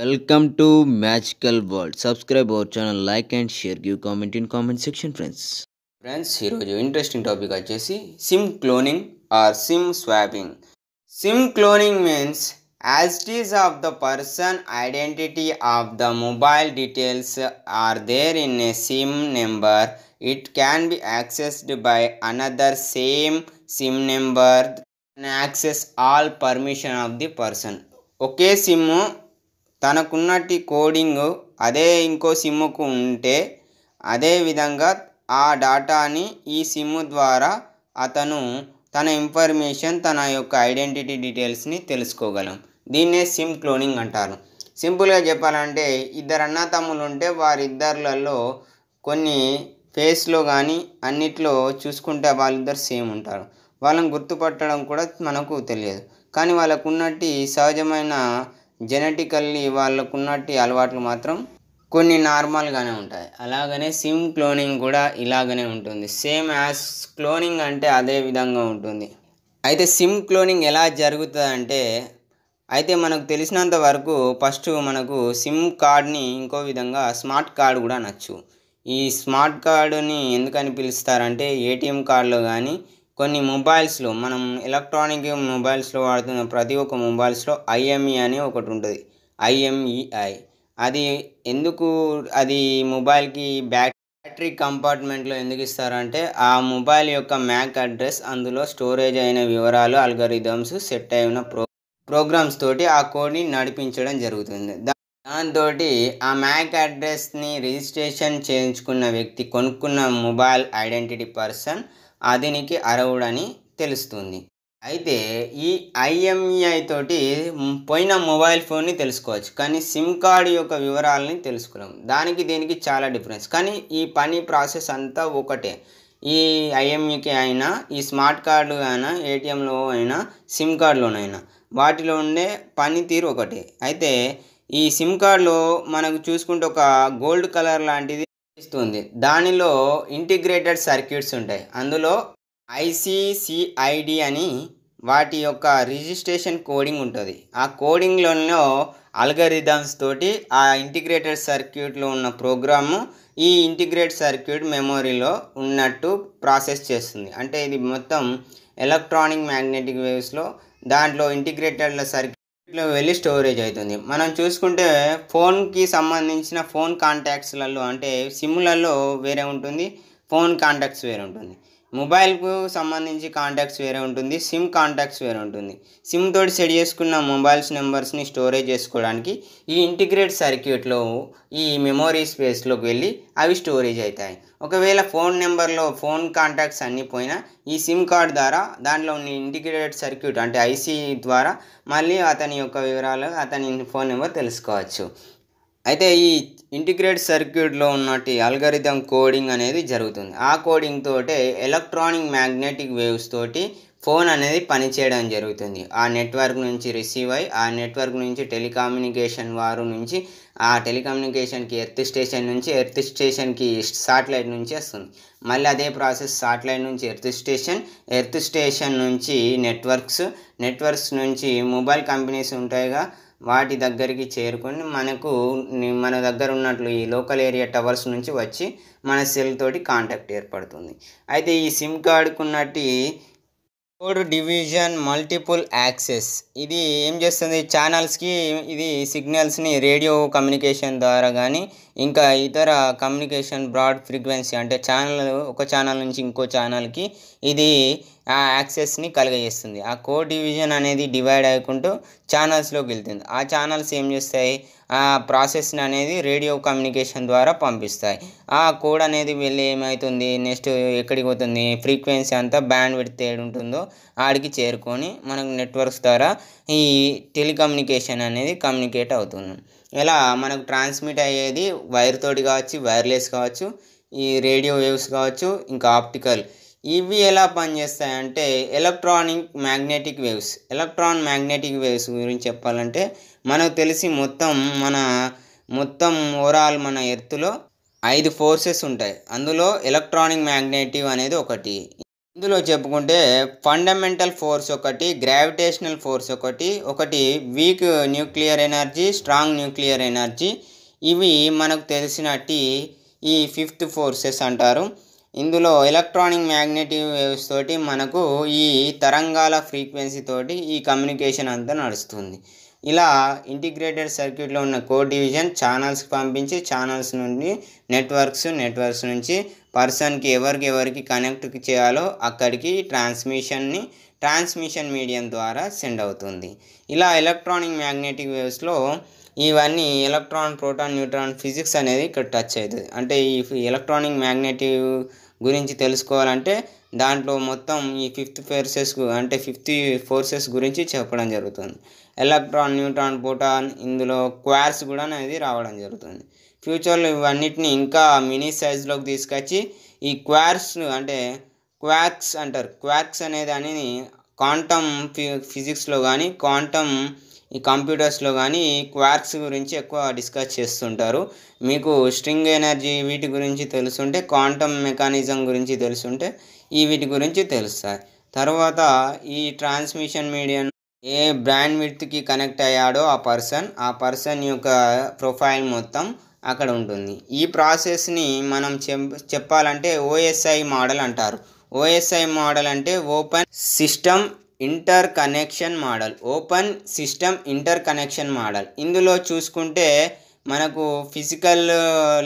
Welcome to Magical World. Subscribe our channel, like and share, give comment in comment section, friends. Friends, here is an interesting topic. Jesse. Sim cloning or sim swapping. Sim cloning means as it is of the person identity of the mobile details are there in a sim number, it can be accessed by another same sim number and access all permission of the person. Okay, sim. తనకున్నటి coding అదే ఇంకో సిమ్కు ఉంటే అదే విధంగా ఆ డాటాని ఈ SIM ద్వారా అతను తన ఇన్ఫర్మేషన్ తన యొక్క ఐడెంటిటీ డీటెయిల్స్ని తెలుసుకోగలం దీన్నే సిమ్ క్లోనింగ్ అంటారు సింపుల్గా చెప్పాలంటే ఇద్దరు అన్న తమ్ములు ఉంటే వారిద్దర్లలో కొన్ని ఫేస్లో కానీ అన్నిట్లో చూసుకుంటే వాళ్ళిద్దరు సేమ్ ఉంటారు వాళ్ళని గుర్తుపట్టడం కూడా మనకు తెలియదు కానీ వాళ్ళకున్నట్టు సహజమైన జెనెటికల్లీ వాళ్ళకున్నట్టు అలవాట్లు మాత్రం కొన్ని నార్మల్గానే ఉంటాయి అలాగనే సిమ్ క్లోనింగ్ కూడా ఇలాగనే ఉంటుంది సేమ్ యాజ్ క్లోనింగ్ అంటే అదే విధంగా ఉంటుంది అయితే సిమ్ క్లోనింగ్ ఎలా జరుగుతుందంటే అయితే మనకు తెలిసినంత వరకు ఫస్ట్ మనకు సిమ్ కార్డ్ని ఇంకో విధంగా స్మార్ట్ కార్డు కూడా అనొచ్చు ఈ స్మార్ట్ కార్డుని ఎందుకని పిలుస్తారంటే ఏటీఎం కార్డులో కానీ కొన్ని మొబైల్స్లో మనం ఎలక్ట్రానిక్ మొబైల్స్లో వాడుతున్న ప్రతి ఒక్క మొబైల్స్లో ఐఎంఈ అని ఒకటి ఉంటుంది ఐఎంఈఐ అది ఎందుకు అది మొబైల్కి బ్యాటరీ కంపార్ట్మెంట్లో ఎందుకు ఇస్తారంటే ఆ మొబైల్ యొక్క మ్యాక్ అడ్రస్ అందులో స్టోరేజ్ అయిన వివరాలు అల్గరిథమ్స్ సెట్ అయిన ప్రో ప్రోగ్రామ్స్ తోటి ఆ కోడ్ని నడిపించడం జరుగుతుంది దాంతో ఆ మ్యాక్ అడ్రస్ని రిజిస్ట్రేషన్ చేయించుకున్న వ్యక్తి కొనుక్కున్న మొబైల్ ఐడెంటిటీ పర్సన్ దీనికి అరవుడని తెలుస్తుంది అయితే ఈ ఐఎంఈఐ తోటి పోయిన మొబైల్ ఫోన్ని తెలుసుకోవచ్చు కానీ సిమ్ కార్డ్ యొక్క వివరాలని తెలుసుకున్నాం దానికి దీనికి చాలా డిఫరెన్స్ కానీ ఈ పని ప్రాసెస్ అంతా ఒకటే ఈ ఐఎంఈకి అయినా ఈ స్మార్ట్ కార్డు అయినా ఏటీఎంలో అయినా సిమ్ కార్డులోనైనా వాటిలో ఉండే పనితీరు ఒకటే అయితే ఈ సిమ్ కార్డులో మనకు చూసుకుంటే ఒక గోల్డ్ కలర్ లాంటిది ఇస్తుంది దానిలో ఇంటిగ్రేటెడ్ సర్క్యూట్స్ ఉంటాయి అందులో ఐసిసిఐడి అని వాటి యొక్క రిజిస్ట్రేషన్ కోడింగ్ ఉంటుంది ఆ కోడింగ్లోనో అల్గరిథమ్స్ తోటి ఆ ఇంటిగ్రేటెడ్ సర్క్యూట్లో ఉన్న ప్రోగ్రాము ఈ ఇంటిగ్రేట్ సర్క్యూట్ మెమొరీలో ఉన్నట్టు ప్రాసెస్ చేస్తుంది అంటే ఇది మొత్తం ఎలక్ట్రానిక్ మ్యాగ్నెటిక్ వేవ్స్లో దాంట్లో ఇంటిగ్రేటెడ్ల సర్క్యూట్ లో వెళ్ళి స్టోరేజ్ అవుతుంది మనం చూసుకుంటే ఫోన్కి సంబంధించిన ఫోన్ కాంటాక్ట్స్లలో అంటే సిమ్లలో వేరే ఉంటుంది ఫోన్ కాంటాక్ట్స్ వేరే ఉంటుంది మొబైల్కు సంబంధించి కాంటాక్ట్స్ వేరే ఉంటుంది సిమ్ కాంటాక్ట్స్ వేరే ఉంటుంది సిమ్ తోటి సెట్ చేసుకున్న మొబైల్స్ నెంబర్స్ని స్టోరేజ్ చేసుకోవడానికి ఈ ఇంటిగ్రేట్ సర్క్యూట్లో ఈ మెమోరీ స్పేస్లోకి వెళ్ళి అవి స్టోరేజ్ అవుతాయి ఒకవేళ ఫోన్ నెంబర్లో ఫోన్ కాంటాక్ట్స్ అన్నీ పోయినా ఈ సిమ్ కార్డ్ ద్వారా దాంట్లో ఉన్న ఇంటిగ్రేటెడ్ సర్క్యూట్ అంటే ఐసీ ద్వారా మళ్ళీ అతని యొక్క వివరాలు అతని ఫోన్ నెంబర్ తెలుసుకోవచ్చు అయితే ఈ ఇంటిగ్రేట్ సర్క్యూట్లో ఉన్నట్టు అల్గరిథం కోడింగ్ అనేది జరుగుతుంది ఆ కోడింగ్ తోటే ఎలక్ట్రానిక్ మ్యాగ్నెటిక్ వేవ్స్ తోటి ఫోన్ అనేది పనిచేయడం జరుగుతుంది ఆ నెట్వర్క్ నుంచి రిసీవ్ అయ్యి ఆ నెట్వర్క్ నుంచి టెలికమ్యూనికేషన్ వారు నుంచి ఆ టెలికమ్యూనికేషన్కి ఎర్త్ స్టేషన్ నుంచి ఎర్త్ స్టేషన్కి సాటిలైట్ నుంచి వస్తుంది మళ్ళీ అదే ప్రాసెస్ సాటిలైట్ నుంచి ఎర్త్ స్టేషన్ ఎర్త్ స్టేషన్ నుంచి నెట్వర్క్స్ నెట్వర్క్స్ నుంచి మొబైల్ కంపెనీస్ ఉంటాయిగా వాటి దగ్గరికి చేరుకొని మనకు మన దగ్గర ఉన్నట్లు ఈ లోకల్ ఏరియా టవర్స్ నుంచి వచ్చి మన సెల్ తోటి కాంటాక్ట్ ఏర్పడుతుంది అయితే ఈ సిమ్ ఉన్నట్టు కోడ్ డివిజన్ మల్టిపుల్ యాక్సెస్ ఇది ఏం చేస్తుంది ఛానల్స్కి ఇది సిగ్నల్స్ని రేడియో కమ్యూనికేషన్ ద్వారా కానీ ఇంకా ఇతర కమ్యూనికేషన్ బ్రాడ్ ఫ్రీక్వెన్సీ అంటే ఛానల్ ఒక ఛానల్ నుంచి ఇంకో ఛానల్కి ఇది ఆ యాక్సెస్ని కలిగజేస్తుంది ఆ కో డివిజన్ అనేది డివైడ్ అయ్యకుంటూ ఛానల్స్లోకి వెళ్తుంది ఆ ఛానల్స్ ఏం చేస్తాయి ఆ ప్రాసెస్ని అనేది రేడియో కమ్యూనికేషన్ ద్వారా పంపిస్తాయి ఆ కోడ్ అనేది వెళ్ళి ఏమవుతుంది నెక్స్ట్ ఎక్కడికి పోతుంది ఫ్రీక్వెన్సీ అంతా బ్యాండ్ పెడితే ఉంటుందో ఆడికి చేరుకొని మనకు నెట్వర్క్స్ ద్వారా ఈ టెలికమ్యూనికేషన్ అనేది కమ్యూనికేట్ అవుతుంది ఇలా మనకు ట్రాన్స్మిట్ అయ్యేది వైర్ తోటి కావచ్చు వైర్లెస్ కావచ్చు ఈ రేడియో వేవ్స్ కావచ్చు ఇంకా ఆప్టికల్ ఇవి ఎలా పనిచేస్తాయంటే electronic magnetic waves electron magnetic waves గురించి చెప్పాలంటే మనకు తెలిసి మొత్తం మన మొత్తం ఓవరాల్ మన ఎర్త్లో ఐదు ఫోర్సెస్ ఉంటాయి అందులో ఎలక్ట్రానిక్ మ్యాగ్నెటివ్ అనేది ఒకటి ఇందులో చెప్పుకుంటే ఫండమెంటల్ ఫోర్స్ ఒకటి గ్రావిటేషనల్ ఫోర్స్ ఒకటి ఒకటి weak nuclear energy strong nuclear energy ఇవి మనకు తెలిసినట్టు ఈ ఫిఫ్త్ ఫోర్సెస్ అంటారు ఇందులో ఎలక్ట్రానిక్ మ్యాగ్నెటిక్ వేవ్స్ తోటి మనకు ఈ తరంగాల ఫ్రీక్వెన్సీ తోటి ఈ కమ్యూనికేషన్ అంతా నడుస్తుంది ఇలా ఇంటిగ్రేటెడ్ సర్క్యూట్లో ఉన్న కోడ్ డివిజన్ ఛానల్స్కి పంపించి ఛానల్స్ నుండి నెట్వర్క్స్ నెట్వర్క్స్ నుంచి పర్సన్కి ఎవరికి ఎవరికి కనెక్ట్ చేయాలో అక్కడికి ట్రాన్స్మిషన్ని ట్రాన్స్మిషన్ మీడియం ద్వారా సెండ్ అవుతుంది ఇలా ఎలక్ట్రానిక్ మ్యాగ్నెటిక్ వేవ్స్లో ఇవన్నీ ఎలక్ట్రాన్ ప్రోటాన్ న్యూట్రాన్ ఫిజిక్స్ అనేది ఇక్కడ టచ్ అవుతుంది అంటే ఈ ఎలక్ట్రానిక్ మ్యాగ్నెటివ్ గురించి తెలుసుకోవాలంటే దాంట్లో మొత్తం ఈ ఫిఫ్త్ ఫోర్సెస్ అంటే ఫిఫ్త్ ఫోర్సెస్ గురించి చెప్పడం జరుగుతుంది ఎలక్ట్రాన్ న్యూట్రాన్ బోటాన్ ఇందులో క్వార్స్ కూడా అనేది రావడం జరుగుతుంది ఫ్యూచర్లో ఇవన్నిటిని ఇంకా మినీ సైజులోకి తీసుకొచ్చి ఈ క్వార్స్ అంటే క్వాక్స్ అంటారు క్వాక్స్ అనేదాని దానిని క్వాంటమ్ ఫిజిక్స్లో కానీ క్వాంటమ్ ఈ కంప్యూటర్స్లో కానీ క్వార్క్స్ గురించి ఎక్కువ డిస్కస్ చేస్తుంటారు మీకు స్ట్రింగ్ ఎనర్జీ వీటి గురించి తెలుసుంటే క్వాంటమ్ మెకానిజం గురించి తెలుసుంటే ఈ వీటి గురించి తెలుస్తాయి తర్వాత ఈ ట్రాన్స్మిషన్ మీడియం ఏ బ్రాండ్ విడ్త్కి కనెక్ట్ అయ్యాడో ఆ పర్సన్ ఆ పర్సన్ యొక్క ప్రొఫైల్ మొత్తం అక్కడ ఉంటుంది ఈ ప్రాసెస్ని మనం చెప్పాలంటే ఓఎస్ఐ మోడల్ అంటారు ఓఎస్ఐ మోడల్ అంటే open system interconnection model open system interconnection model ఇందులో చూసుకుంటే మనకు ఫిజికల్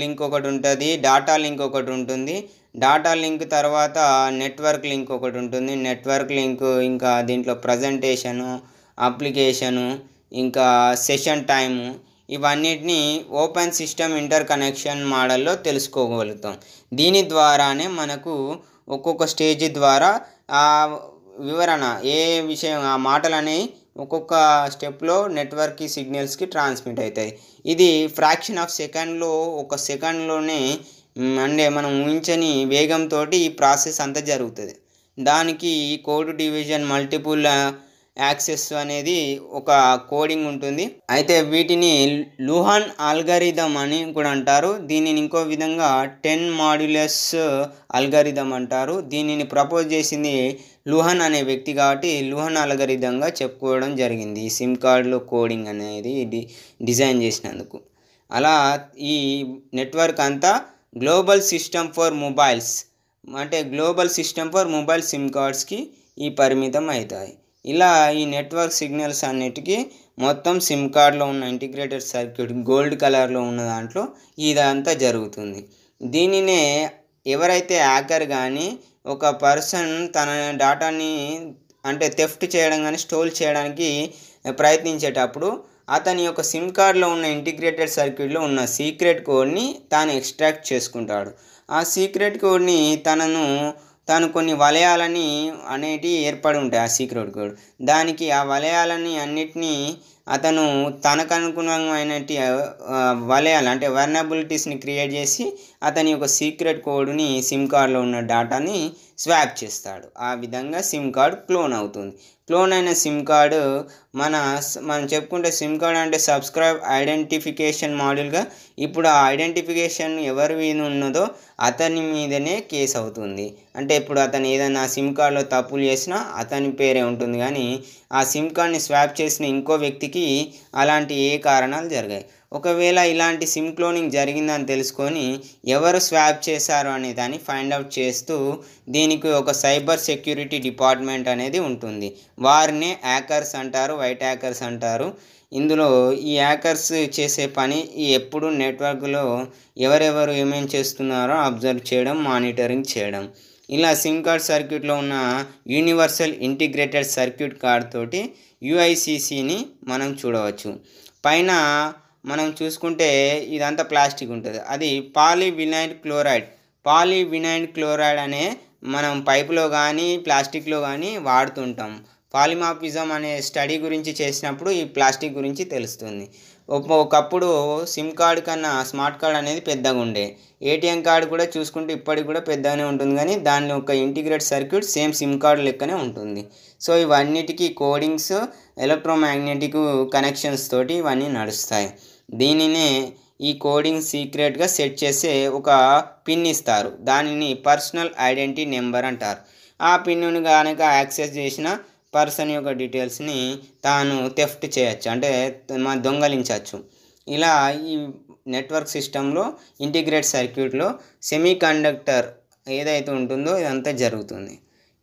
లింక్ ఒకటి ఉంటుంది డాటా లింక్ ఒకటి ఉంటుంది డాటా లింక్ తర్వాత నెట్వర్క్ లింక్ ఒకటి ఉంటుంది నెట్వర్క్ లింక్ ఇంకా దీంట్లో ప్రజెంటేషను అప్లికేషను ఇంకా సెషన్ టైము ఇవన్నిటిని ఓపెన్ సిస్టమ్ ఇంటర్ కనెక్షన్ మోడల్లో తెలుసుకోగలుగుతాం దీని ద్వారానే మనకు ఒక్కొక్క స్టేజ్ ద్వారా వివరణ ఏ విషయం ఆ మాటలని ఒక్కొక్క స్టెప్లో నెట్వర్క్కి సిగ్నల్స్కి ట్రాన్స్మిట్ అవుతాయి ఇది ఫ్రాక్షన్ ఆఫ్ సెకండ్లో ఒక సెకండ్లోనే అంటే మనం ఊహించని వేగంతో ఈ ప్రాసెస్ అంతా జరుగుతుంది దానికి కోడ్ డివిజన్ మల్టిపుల్ యాక్సెస్ అనేది ఒక కోడింగ్ ఉంటుంది అయితే వీటిని లుహాన్ అల్గారిథం అని కూడా అంటారు దీనిని ఇంకో విధంగా టెన్ మాడ్యులస్ అల్గారిథం అంటారు దీనిని ప్రపోజ్ చేసింది లుహన్ అనే వ్యక్తి కాబట్టి లుహన్ అల్గారిథంగా చెప్పుకోవడం జరిగింది ఈ సిమ్ కార్డులో కోడింగ్ అనేది డి డిజైన్ చేసినందుకు అలా ఈ నెట్వర్క్ అంతా గ్లోబల్ సిస్టమ్ ఫర్ మొబైల్స్ అంటే global system for mobile sim కార్డ్స్కి ఈ పరిమితం అవుతాయి ఇలా ఈ నెట్వర్క్ సిగ్నల్స్ అన్నిటికీ మొత్తం సిమ్ కార్డ్లో ఉన్న ఇంటిగ్రేటెడ్ సర్క్యూట్ గోల్డ్ కలర్లో ఉన్న దాంట్లో ఇదంతా జరుగుతుంది దీనినే ఎవరైతే హ్యాకర్ కానీ ఒక పర్సన్ తన డాటాని అంటే తెఫ్ట్ చేయడం కానీ స్టోల్ చేయడానికి ప్రయత్నించేటప్పుడు అతని యొక్క సిమ్ కార్డ్లో ఉన్న ఇంటిగ్రేటెడ్ సర్క్యూట్లో ఉన్న సీక్రెట్ కోడ్ని తాను ఎక్స్ట్రాక్ట్ చేసుకుంటాడు ఆ సీక్రెట్ కోడ్ని తనను తను కొన్ని వలయాలని అనేటివి ఏర్పడి ఉంటాయి ఆ సీక్రెట్ కోడ్ దానికి ఆ వలయాలని అన్నిటినీ అతను తనకు అనుగుణమైనటి వలయాలు అంటే వర్నబిలిటీస్ని క్రియేట్ చేసి అతని యొక్క సీక్రెట్ కోడ్ని సిమ్ కార్డ్లో ఉన్న డేటాని స్వాప్ చేస్తాడు ఆ విధంగా సిమ్ కార్డు క్లోన్ అవుతుంది క్లోన్ అయిన సిమ్ కార్డు మన మనం చెప్పుకుంటే సిమ్ కార్డు అంటే సబ్స్క్రైబ్ ఐడెంటిఫికేషన్ మాడ్యూల్గా ఇప్పుడు ఆ ఐడెంటిఫికేషన్ ఎవరు ఉన్నదో అతని మీదనే కేసు అవుతుంది అంటే ఇప్పుడు అతను ఏదైనా సిమ్ కార్డులో తప్పులు చేసినా అతని పేరే ఉంటుంది కానీ ఆ సిమ్ కార్డ్ని స్వాప్ చేసిన ఇంకో వ్యక్తి వ్యక్తికి అలాంటి ఏ కారణాలు జరగాయి ఒకవేళ ఇలాంటి సిమ్ క్లోనింగ్ జరిగిందని తెలుసుకొని ఎవరు స్వాప్ చేశారు అనే దాన్ని ఫైండ్ అవుట్ చేస్తూ దీనికి ఒక సైబర్ సెక్యూరిటీ డిపార్ట్మెంట్ అనేది ఉంటుంది వారినే హ్యాకర్స్ అంటారు వైట్ హ్యాకర్స్ అంటారు ఇందులో ఈ హ్యాకర్స్ చేసే పని ఎప్పుడు నెట్వర్క్లో ఎవరెవరు ఏమేమి చేస్తున్నారో అబ్జర్వ్ చేయడం మానిటరింగ్ చేయడం ఇలా సిమ్ కార్డ్ సర్క్యూట్లో ఉన్న యూనివర్సల్ ఇంటిగ్రేటెడ్ సర్క్యూట్ కార్డ్ తోటి యుఐసిసిని మనం చూడవచ్చు పైన మనం చూసుకుంటే ఇదంతా ప్లాస్టిక్ ఉంటుంది అది పాలీవినైల్ క్లోరైడ్ పాలీవినైల్ క్లోరైడ్ అనే మనం పైపులో కానీ ప్లాస్టిక్లో కానీ వాడుతుంటాం పాలిమాఫిజం అనే స్టడీ గురించి చేసినప్పుడు ఈ ప్లాస్టిక్ గురించి తెలుస్తుంది ఒకప్పుడు సిమ్ కార్డ్ కన్నా స్మార్ట్ కార్డ్ అనేది పెద్దగా ఉండే ఏటీఎం కార్డు కూడా చూసుకుంటే ఇప్పటికి కూడా పెద్దగానే ఉంటుంది కానీ దాని యొక్క integrate circuit same sim card లెక్కనే ఉంటుంది సో ఇవన్నిటికీ కోడింగ్స్ ఎలక్ట్రోమాగ్నెటిక్ కనెక్షన్స్ తోటి ఇవన్నీ నడుస్తాయి దీనినే ఈ కోడింగ్ సీక్రెట్గా సెట్ చేసే ఒక పిన్ ఇస్తారు దానిని పర్సనల్ ఐడెంటిటీ నెంబర్ అంటారు ఆ పిన్ను కనుక యాక్సెస్ చేసిన పర్సన్ యొక్క డీటెయిల్స్ని తాను తెఫ్ట్ చేయొచ్చు అంటే దొంగలించవచ్చు ఇలా ఈ నెట్వర్క్ సిస్టంలో ఇంటిగ్రేట్ సర్క్యూట్లో సెమీ కండక్టర్ ఏదైతే ఉంటుందో ఇదంతా జరుగుతుంది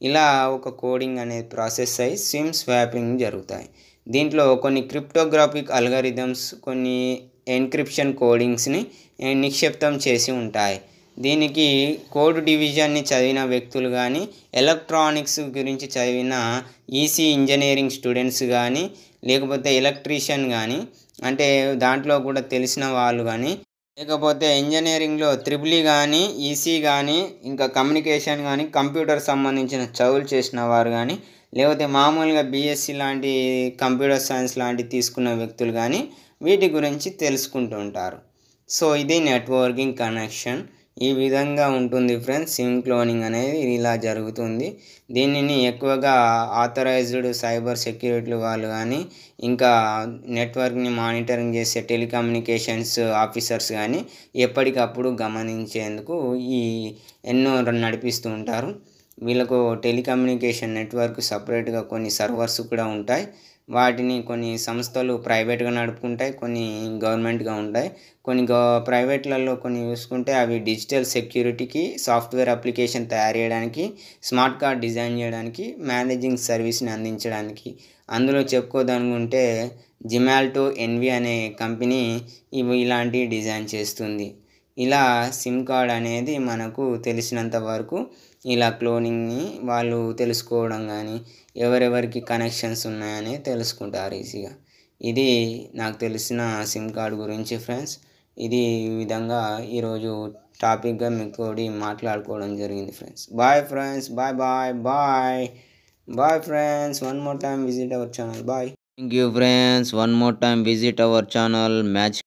ఇలా ఒక కోడింగ్ అనే ప్రాసెస్ అయి స్విమ్ స్వాపింగ్ జరుగుతాయి దీంట్లో కొన్ని క్రిప్టోగ్రాఫిక్ అల్గారిథమ్స్ కొన్ని ఎన్క్రిప్షన్ కోడింగ్స్ని నిక్షిప్తం చేసి ఉంటాయి దీనికి కోడ్ డివిజన్ని చదివిన వ్యక్తులు కానీ ఎలక్ట్రానిక్స్ గురించి చదివిన ఈసీ ఇంజనీరింగ్ స్టూడెంట్స్ కానీ లేకపోతే ఎలక్ట్రీషియన్ కానీ అంటే దాంట్లో కూడా తెలిసిన వాళ్ళు కానీ లేకపోతే ఇంజనీరింగ్లో త్రిబుల్ ఈ కానీ ఈసీ కానీ ఇంకా కమ్యూనికేషన్ కానీ కంప్యూటర్ సంబంధించిన చదువులు చేసిన వారు కానీ లేకపోతే మామూలుగా బీఎస్సీ లాంటి కంప్యూటర్ సైన్స్ లాంటి తీసుకున్న వ్యక్తులు కానీ వీటి గురించి తెలుసుకుంటూ ఉంటారు సో ఇది నెట్వర్కింగ్ కనెక్షన్ ఈ విధంగా ఉంటుంది ఫ్రెండ్స్ సిమ్ క్లోనింగ్ అనేది ఇలా జరుగుతుంది దీనిని ఎక్కువగా ఆథరైజ్డ్ సైబర్ సెక్యూరిటీ వాళ్ళు కానీ ఇంకా నెట్వర్క్ని మానిటరింగ్ చేసే టెలికమ్యూనికేషన్స్ ఆఫీసర్స్ కానీ ఎప్పటికప్పుడు గమనించేందుకు ఈ ఎన్నో నడిపిస్తూ ఉంటారు వీళ్ళకు టెలికమ్యూనికేషన్ నెట్వర్క్ సపరేట్గా కొన్ని సర్వర్స్ కూడా ఉంటాయి వాటిని కొన్ని సంస్థలు ప్రైవేట్గా నడుపుకుంటాయి కొన్ని గవర్నమెంట్గా ఉంటాయి కొన్ని గ ప్రైవేట్లలో కొన్ని చూసుకుంటే అవి డిజిటల్ సెక్యూరిటీకి సాఫ్ట్వేర్ అప్లికేషన్ తయారు చేయడానికి స్మార్ట్ కార్డ్ డిజైన్ చేయడానికి మేనేజింగ్ సర్వీస్ని అందించడానికి అందులో చెప్పుకోదనుకుంటే జిమాల్టో ఎన్వి అనే కంపెనీ ఇవి ఇలాంటివి డిజైన్ చేస్తుంది ఇలా సిమ్ కార్డ్ అనేది మనకు తెలిసినంత వరకు ఇలా క్లోనింగ్ని వాళ్ళు తెలుసుకోవడం కానీ ఎవరెవరికి కనెక్షన్స్ ఉన్నాయని తెలుసుకుంటారు ఈజీగా ఇది నాకు తెలిసిన సిమ్ కార్డ్ గురించి ఫ్రెండ్స్ ఇది ఈ విధంగా ఈరోజు టాపిక్గా మీతోటి మాట్లాడుకోవడం జరిగింది friends bye friends bye bye bye bye friends one more time visit our channel bye thank you friends one more time visit our channel match